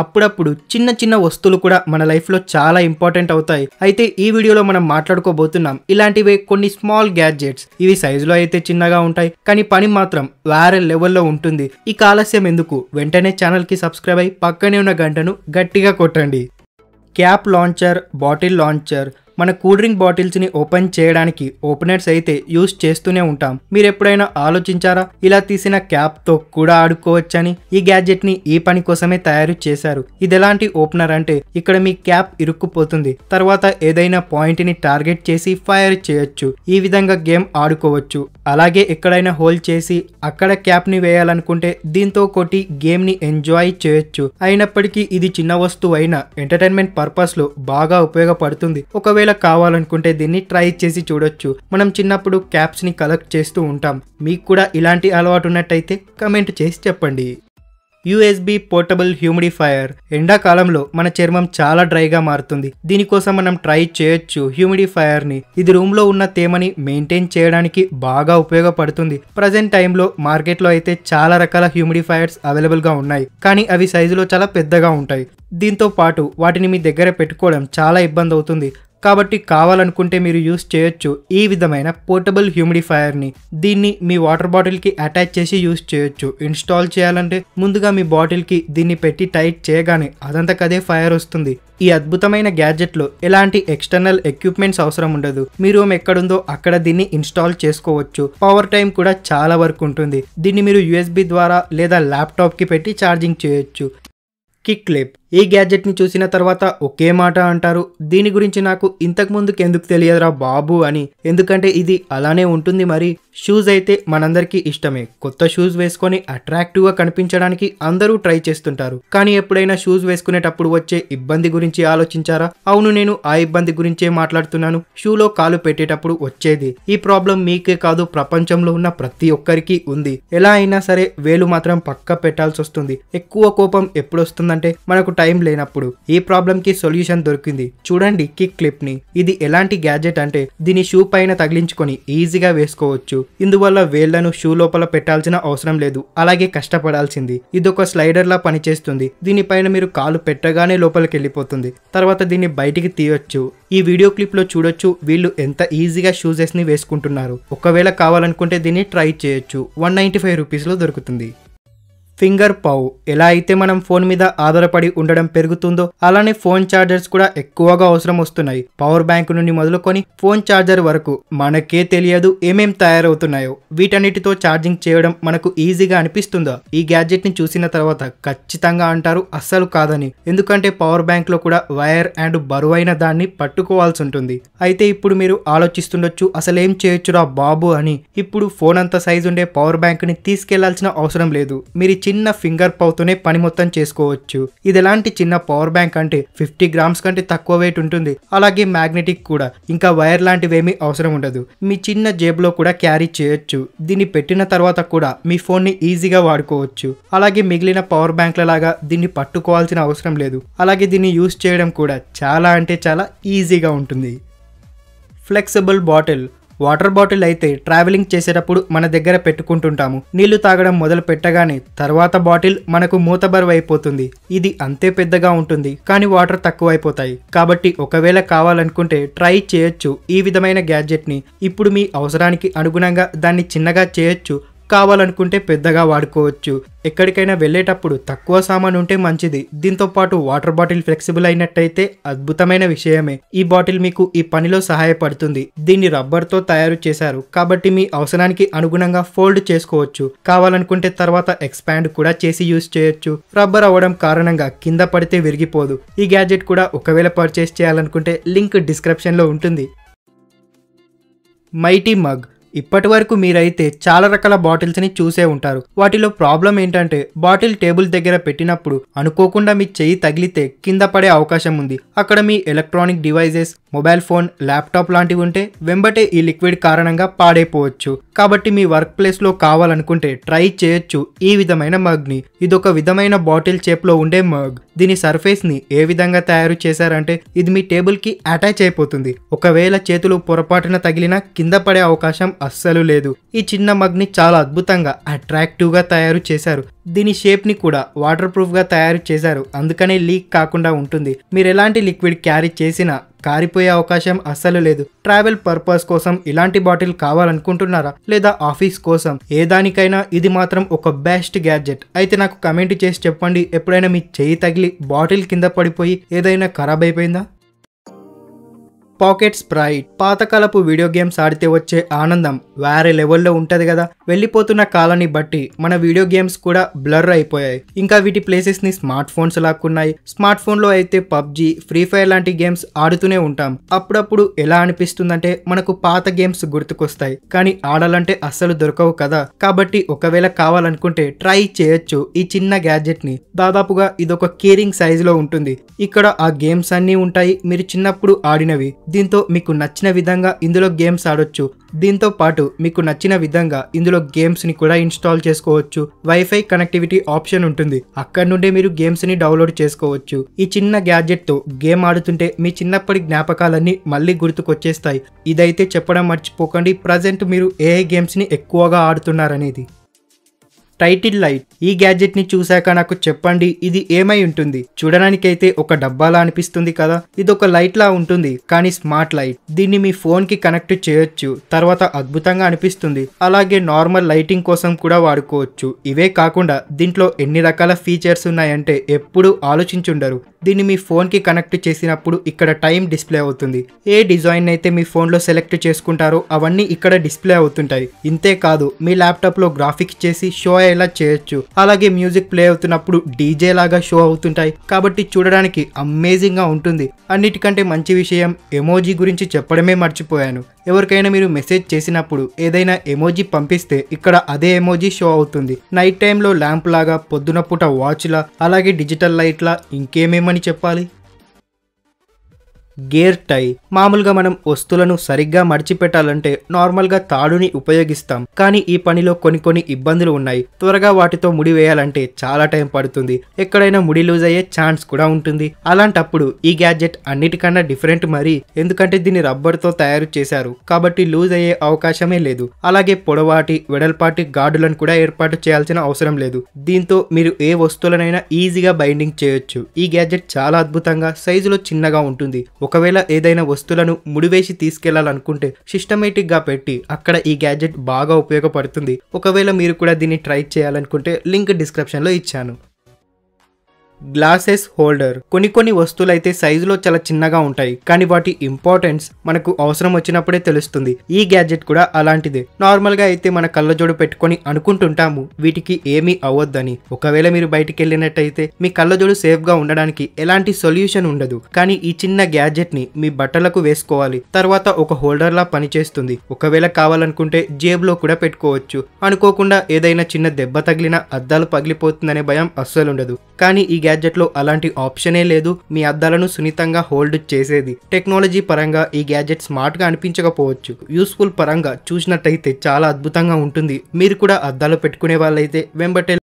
అప్పుడప్పుడు చిన్న చిన్న వస్తువులు కూడా మన లైఫ్లో చాలా ఇంపార్టెంట్ అవుతాయి అయితే ఈ వీడియోలో మనం మాట్లాడుకోబోతున్నాం ఇలాంటివే కొన్ని స్మాల్ గ్యాడ్జెట్స్ ఇవి సైజులో అయితే చిన్నగా ఉంటాయి కానీ పని మాత్రం వేరే లెవెల్లో ఉంటుంది ఈ కాలస్యం ఎందుకు వెంటనే ఛానల్కి సబ్స్క్రైబ్ అయి పక్కనే ఉన్న గంటను గట్టిగా కొట్టండి క్యాప్ లాంచర్ బాటిల్ లాంచర్ మన కూల్ డ్రింక్ బాటిల్స్ని ఓపెన్ చేయడానికి ఓపెనర్స్ అయితే యూస్ చేస్తూనే ఉంటాం మీరు ఎప్పుడైనా ఆలోచించారా ఇలా తీసిన క్యాప్తో కూడా ఆడుకోవచ్చని ఈ గ్యాడ్జెట్ని ఈ పని కోసమే తయారు చేశారు ఇది ఎలాంటి ఓపెనర్ అంటే ఇక్కడ మీ క్యాప్ ఇరుక్కుపోతుంది తర్వాత ఏదైనా పాయింట్ ని టార్గెట్ చేసి ఫైర్ చేయొచ్చు ఈ విధంగా గేమ్ ఆడుకోవచ్చు అలాగే ఎక్కడైనా హోల్డ్ చేసి అక్కడ క్యాప్ని వేయాలనుకుంటే దీంతో కొట్టి గేమ్ని ఎంజాయ్ చేయొచ్చు అయినప్పటికీ ఇది చిన్న వస్తువు అయినా ఎంటర్టైన్మెంట్ పర్పస్ లో బాగా ఉపయోగపడుతుంది ఒకవేళ కావాలనుకుంటే దీన్ని ట్రై చేసి చూడొచ్చు మనం చిన్నప్పుడు క్యాప్స్ ని కలెక్ట్ చేస్తూ ఉంటాం మీకు కూడా ఇలాంటి అలవాటు ఉన్నట్టయితే కమెంట్ చేసి చెప్పండి యూఎస్బి పోర్టబుల్ హ్యూమిడిఫైయర్ ఎండాకాలంలో మన చర్మం చాలా డ్రైగా మారుతుంది దీనికోసం మనం ట్రై చేయొచ్చు హ్యూమిడిఫైయర్ని ఇది రూమ్లో ఉన్న తేమని మెయింటైన్ చేయడానికి బాగా ఉపయోగపడుతుంది ప్రజెంట్ టైంలో మార్కెట్లో అయితే చాలా రకాల హ్యూమిడిఫైయర్స్ అవైలబుల్గా ఉన్నాయి కానీ అవి సైజులో చాలా పెద్దగా ఉంటాయి దీంతో పాటు వాటిని మీ దగ్గర పెట్టుకోవడం చాలా ఇబ్బంది అవుతుంది కాబట్టి కావాలనుకుంటే మీరు యూస్ చేయొచ్చు ఈ విధమైన పోర్టబుల్ హ్యూమిడిఫైయర్ని దీన్ని మీ వాటర్ బాటిల్కి అటాచ్ చేసి యూస్ చేయొచ్చు ఇన్స్టాల్ చేయాలంటే ముందుగా మీ బాటిల్కి దీన్ని పెట్టి టైట్ చేయగానే అదంతకదే ఫైర్ వస్తుంది ఈ అద్భుతమైన గ్యాడ్జెట్లో ఎలాంటి ఎక్స్టర్నల్ ఎక్విప్మెంట్స్ అవసరం ఉండదు మీ రూమ్ ఎక్కడుందో అక్కడ దీన్ని ఇన్స్టాల్ చేసుకోవచ్చు పవర్ టైం కూడా చాలా వరకు ఉంటుంది దీన్ని మీరు యూఎస్బి ద్వారా లేదా ల్యాప్టాప్కి పెట్టి ఛార్జింగ్ చేయొచ్చు కిక్ లేప్ ఈ గ్యాడ్జెట్ని చూసిన తర్వాత ఒకే మాట అంటారు దీని గురించి నాకు ఇంతకుముందుకు ఎందుకు తెలియదురా బాబు అని ఎందుకంటే ఇది అలానే ఉంటుంది మరి షూస్ అయితే మనందరికీ ఇష్టమే కొత్త షూస్ వేసుకొని అట్రాక్టివ్గా కనిపించడానికి అందరూ ట్రై చేస్తుంటారు కానీ ఎప్పుడైనా షూస్ వేసుకునేటప్పుడు వచ్చే ఇబ్బంది గురించి ఆలోచించారా అవును నేను ఆ ఇబ్బంది గురించే మాట్లాడుతున్నాను షూలో కాలు పెట్టేటప్పుడు వచ్చేది ఈ ప్రాబ్లం మీకే కాదు ప్రపంచంలో ఉన్న ప్రతి ఒక్కరికి ఉంది ఎలా అయినా సరే వేలు మాత్రం పక్క పెట్టాల్సి వస్తుంది ఎక్కువ కోపం ఎప్పుడొస్తుందంటే మనకు టైం లేనప్పుడు ఈ కి సొల్యూషన్ దొరికింది చూడండి కిక్ క్లిప్ ని ఇది ఎలాంటి గ్యాజెట్ అంటే దీని షూ పైన తగిలించుకొని ఈజీగా వేసుకోవచ్చు ఇందువల్ల వేళ్లను షూ లోపల పెట్టాల్సిన అవసరం లేదు అలాగే కష్టపడాల్సింది ఇది ఒక స్లైడర్ లా పనిచేస్తుంది దీనిపైన మీరు కాలు పెట్టగానే లోపలికి వెళ్ళిపోతుంది తర్వాత దీన్ని బయటికి తీయొచ్చు ఈ వీడియో క్లిప్ లో చూడొచ్చు వీళ్ళు ఎంత ఈజీగా ని వేసుకుంటున్నారు ఒకవేళ కావాలనుకుంటే దీన్ని ట్రై చేయొచ్చు వన్ నైంటీ ఫైవ్ రూపీస్ లో దొరుకుతుంది ఫింగర్ పావు ఎలా అయితే మనం ఫోన్ మీద ఆధారపడి ఉండడం పెరుగుతుందో అలానే ఫోన్ చార్జర్స్ కూడా ఎక్కువగా అవసరం వస్తున్నాయి పవర్ బ్యాంక్ నుండి మొదలుకొని ఫోన్ చార్జర్ వరకు మనకే తెలియదు ఏమేం తయారవుతున్నాయో వీటన్నిటితో ఛార్జింగ్ చేయడం మనకు ఈజీగా అనిపిస్తుందా ఈ గ్యాడ్జెట్ ని చూసిన తర్వాత ఖచ్చితంగా అంటారు అస్సలు కాదని ఎందుకంటే పవర్ బ్యాంక్ లో కూడా వైర్ అండ్ బరువైన దాన్ని పట్టుకోవాల్సి ఉంటుంది అయితే ఇప్పుడు మీరు ఆలోచిస్తుండొచ్చు అసలేం చేయొచ్చురా బాబు అని ఇప్పుడు ఫోన్ అంత సైజు ఉండే పవర్ బ్యాంక్ ని తీసుకెళ్లాల్సిన అవసరం లేదు మీరు చిన్న ఫింగర్ పౌతోనే పని మొత్తం చేసుకోవచ్చు ఇది ఎలాంటి చిన్న పవర్ బ్యాంక్ అంటే ఫిఫ్టీ గ్రామ్స్ కంటే తక్కువ వెయిట్ ఉంటుంది అలాగే మ్యాగ్నెటిక్ కూడా ఇంకా వైర్ లాంటివేమీ అవసరం ఉండదు మీ చిన్న జేబులో కూడా క్యారీ చేయొచ్చు దీన్ని పెట్టిన తర్వాత కూడా మీ ఫోన్ని ఈజీగా వాడుకోవచ్చు అలాగే మిగిలిన పవర్ బ్యాంక్ల లాగా దీన్ని పట్టుకోవాల్సిన అవసరం లేదు అలాగే దీన్ని యూస్ చేయడం కూడా చాలా అంటే చాలా ఈజీగా ఉంటుంది ఫ్లెక్సిబుల్ బాటిల్ వాటర్ బాటిల్ అయితే ట్రావెలింగ్ చేసేటప్పుడు మన దగ్గర పెట్టుకుంటుంటాము నీళ్లు తాగడం మొదలు పెట్టగానే తర్వాత బాటిల్ మనకు మూతబరువు అయిపోతుంది ఇది అంతే పెద్దగా ఉంటుంది కానీ వాటర్ తక్కువైపోతాయి కాబట్టి ఒకవేళ కావాలనుకుంటే ట్రై చేయొచ్చు ఈ విధమైన గ్యాడ్జెట్ని ఇప్పుడు మీ అవసరానికి అనుగుణంగా దాన్ని చిన్నగా చేయొచ్చు కావాలనుకుంటే పెద్దగా వాడుకోవచ్చు ఎక్కడికైనా వెళ్ళేటప్పుడు తక్కువ సామాన్ ఉంటే మంచిది దీంతో పాటు వాటర్ బాటిల్ ఫ్లెక్సిబుల్ అయినట్టయితే అద్భుతమైన విషయమే ఈ బాటిల్ మీకు ఈ పనిలో సహాయపడుతుంది దీన్ని రబ్బర్తో తయారు చేశారు కాబట్టి మీ అవసరానికి అనుగుణంగా ఫోల్డ్ చేసుకోవచ్చు కావాలనుకుంటే తర్వాత ఎక్స్పాండ్ కూడా చేసి యూస్ చేయొచ్చు రబ్బర్ అవ్వడం కారణంగా కింద పడితే విరిగిపోదు ఈ గ్యాడ్జెట్ కూడా ఒకవేళ పర్చేస్ చేయాలనుకుంటే లింక్ డిస్క్రిప్షన్లో ఉంటుంది మైటీ మగ్ ఇప్పటి వరకు మీరైతే చాలా రకాల బాటిల్స్ ని చూసే ఉంటారు వాటిలో ప్రాబ్లం ఏంటంటే బాటిల్ టేబుల్ దగ్గర పెట్టినప్పుడు అనుకోకుండా మీ చెయ్యి తగిలితే కింద పడే అవకాశం ఉంది అక్కడ మీ electronic devices mobile phone laptop లాంటివి ఉంటే వెంబటే ఈ లిక్విడ్ కారణంగా పాడైపోవచ్చు కాబట్టి మీ వర్క్ ప్లేస్లో కావాలనుకుంటే ట్రై చేయొచ్చు ఈ విధమైన మగ్ని ఇదొక విధమైన బాటిల్ షేప్లో ఉండే మగ్ దీని సర్ఫేస్ని ఏ విధంగా తయారు చేశారంటే ఇది మీ టేబుల్కి అటాచ్ అయిపోతుంది ఒకవేళ చేతులు పొరపాటున తగిలినా కింద పడే అవకాశం అస్సలు లేదు ఈ చిన్న మగ్ని చాలా అద్భుతంగా అట్రాక్టివ్గా తయారు చేశారు దీని షేప్ని కూడా వాటర్ ప్రూఫ్గా తయారు చేశారు అందుకనే లీక్ కాకుండా ఉంటుంది మీరు ఎలాంటి లిక్విడ్ క్యారీ చేసినా కారిపోయే అవకాశం అస్సలు లేదు ట్రావెల్ పర్పస్ కోసం ఇలాంటి బాటిల్ కావాలనుకుంటున్నారా లేదా ఆఫీస్ కోసం ఏ దానికైనా ఇది మాత్రం ఒక బెస్ట్ గ్యాడ్జెట్ అయితే నాకు కమెంట్ చేసి చెప్పండి ఎప్పుడైనా మీ చేయి తగిలి బాటిల్ కింద పడిపోయి ఏదైనా ఖరాబ్ అయిపోయిందా పాకెట్ స్ప్రైట్ పాతకాలపు వీడియో గేమ్స్ ఆడితే వచ్చే ఆనందం వేరే లెవెల్లో ఉంటుంది కదా వెళ్ళిపోతున్న కాలాన్ని బట్టి మన వీడియో గేమ్స్ కూడా బ్లర్ అయిపోయాయి ఇంకా వీటి ప్లేసెస్ ని స్మార్ట్ ఫోన్స్ లాక్కున్నాయి స్మార్ట్ ఫోన్ లో అయితే పబ్జి ఫ్రీ ఫైర్ లాంటి గేమ్స్ ఆడుతూనే ఉంటాం అప్పుడప్పుడు ఎలా అనిపిస్తుందంటే మనకు పాత గేమ్స్ గుర్తుకొస్తాయి కానీ ఆడాలంటే అస్సలు దొరకవు కదా కాబట్టి ఒకవేళ కావాలనుకుంటే ట్రై చేయొచ్చు ఈ చిన్న గ్యాడ్జెట్ ని దాదాపుగా ఇదొక కేరింగ్ సైజ్ లో ఉంటుంది ఇక్కడ ఆ గేమ్స్ అన్నీ ఉంటాయి మీరు చిన్నప్పుడు ఆడినవి దీంతో మీకు నచ్చిన విధంగా ఇందులో గేమ్స్ ఆడొచ్చు దీంతో పాటు మీకు నచ్చిన విధంగా ఇందులో గేమ్స్ని కూడా ఇన్స్టాల్ చేసుకోవచ్చు వైఫై కనెక్టివిటీ ఆప్షన్ ఉంటుంది అక్కడ నుండే మీరు గేమ్స్ని డౌన్లోడ్ చేసుకోవచ్చు ఈ చిన్న గ్యాడ్జెట్తో గేమ్ ఆడుతుంటే మీ చిన్నప్పటి జ్ఞాపకాలన్నీ మళ్ళీ గుర్తుకొచ్చేస్తాయి ఇదైతే చెప్పడం మర్చిపోకండి ప్రజెంట్ మీరు గేమ్స్ గేమ్స్ని ఎక్కువగా ఆడుతున్నారనేది టైటిల్ లైట్ ఈ గ్యాడ్జెట్ ని చూశాక నాకు చెప్పండి ఇది ఏమై ఉంటుంది చూడడానికైతే ఒక డబ్బాలా అనిపిస్తుంది కదా ఇది ఒక లైట్ లా ఉంటుంది కానీ స్మార్ట్ లైట్ దీన్ని మీ ఫోన్ కి కనెక్ట్ చేయొచ్చు తర్వాత అద్భుతంగా అనిపిస్తుంది అలాగే నార్మల్ లైటింగ్ కోసం కూడా వాడుకోవచ్చు ఇవే కాకుండా దీంట్లో ఎన్ని రకాల ఫీచర్స్ ఉన్నాయంటే ఎప్పుడు ఆలోచించుండరు దీన్ని మీ ఫోన్కి కనెక్ట్ చేసినప్పుడు ఇక్కడ టైం డిస్ప్లే అవుతుంది ఏ డిజైన్ అయితే మీ ఫోన్లో సెలెక్ట్ చేసుకుంటారో అవన్నీ ఇక్కడ డిస్ప్లే అవుతుంటాయి ఇంతే కాదు మీ ల్యాప్టాప్లో గ్రాఫిక్స్ చేసి షో అయ్యేలా చేయొచ్చు అలాగే మ్యూజిక్ ప్లే అవుతున్నప్పుడు డీజే లాగా షో అవుతుంటాయి కాబట్టి చూడడానికి అమేజింగ్గా ఉంటుంది అన్నిటికంటే మంచి విషయం ఎమోజీ గురించి చెప్పడమే మర్చిపోయాను ఎవరికైనా మీరు మెసేజ్ చేసినప్పుడు ఏదైనా ఎమోజీ పంపిస్తే ఇక్కడ అదే ఎమోజీ షో అవుతుంది నైట్ టైంలో ల్యాంప్ లాగా పొద్దున పూట వాచ్లా అలాగే డిజిటల్ లైట్లా ఇంకేమేమని చెప్పాలి గేర్ టై మామూలుగా మనం వస్తువులను సరిగ్గా మడిచిపెట్టాలంటే నార్మల్గా తాడుని ఉపయోగిస్తాం కానీ ఈ పనిలో కొన్ని కొన్ని ఇబ్బందులు ఉన్నాయి త్వరగా వాటితో ముడి వేయాలంటే చాలా టైం పడుతుంది ఎక్కడైనా ముడి లూజ్ అయ్యే ఛాన్స్ కూడా ఉంటుంది అలాంటప్పుడు ఈ గ్యాడ్జెట్ అన్నిటికన్నా డిఫరెంట్ మరి ఎందుకంటే దీన్ని రబ్బర్తో తయారు చేశారు కాబట్టి లూజ్ అయ్యే అవకాశమే లేదు అలాగే పొడవాటి వెడల్పాటి గార్డులను కూడా ఏర్పాటు చేయాల్సిన అవసరం లేదు దీంతో మీరు ఏ వస్తువులనైనా ఈజీగా బైండింగ్ చేయొచ్చు ఈ గ్యాడ్జెట్ చాలా అద్భుతంగా సైజులో చిన్నగా ఉంటుంది ఒకవేళ ఏదైనా వస్తువులను ముడివేసి తీసుకెళ్లాలనుకుంటే సిస్టమేటిక్గా పెట్టి అక్కడ ఈ గ్యాడ్జెట్ బాగా ఉపయోగపడుతుంది ఒకవేళ మీరు కూడా దీన్ని ట్రై చేయాలనుకుంటే లింక్ డిస్క్రిప్షన్లో ఇచ్చాను గ్లాసెస్ హోల్డర్ కొన్ని కొన్ని వస్తువులు అయితే సైజులో చాలా చిన్నగా ఉంటాయి కానీ వాటి ఇంపార్టెన్స్ మనకు అవసరం వచ్చినప్పుడే తెలుస్తుంది ఈ గ్యాడ్జెట్ కూడా అలాంటిదే నార్మల్ గా అయితే మన కళ్ళజోడు పెట్టుకొని అనుకుంటుంటాము వీటికి ఏమీ అవ్వద్దని ఒకవేళ మీరు బయటికి వెళ్ళినట్టయితే మీ కళ్ళజోడు సేఫ్ గా ఉండడానికి ఎలాంటి సొల్యూషన్ ఉండదు కానీ ఈ చిన్న గ్యాడ్జెట్ ని మీ బట్టలకు వేసుకోవాలి తర్వాత ఒక హోల్డర్ లా పనిచేస్తుంది ఒకవేళ కావాలనుకుంటే జేబులో కూడా పెట్టుకోవచ్చు అనుకోకుండా ఏదైనా చిన్న దెబ్బ తగిలిన అద్దాలు పగిలిపోతుందనే భయం అస్సలు ఉండదు కానీ ఈ గ్యాడ్జెట్లో అలాంటి ఆప్షనే లేదు మీ అద్దాలను సున్నితంగా హోల్డ్ చేసేది టెక్నాలజీ పరంగా ఈ గ్యాడ్జెట్ స్మార్ట్గా అనిపించకపోవచ్చు యూస్ఫుల్ పరంగా చూసినట్టయితే చాలా అద్భుతంగా ఉంటుంది మీరు కూడా అద్దాలు పెట్టుకునే వాళ్ళైతే వెంబటే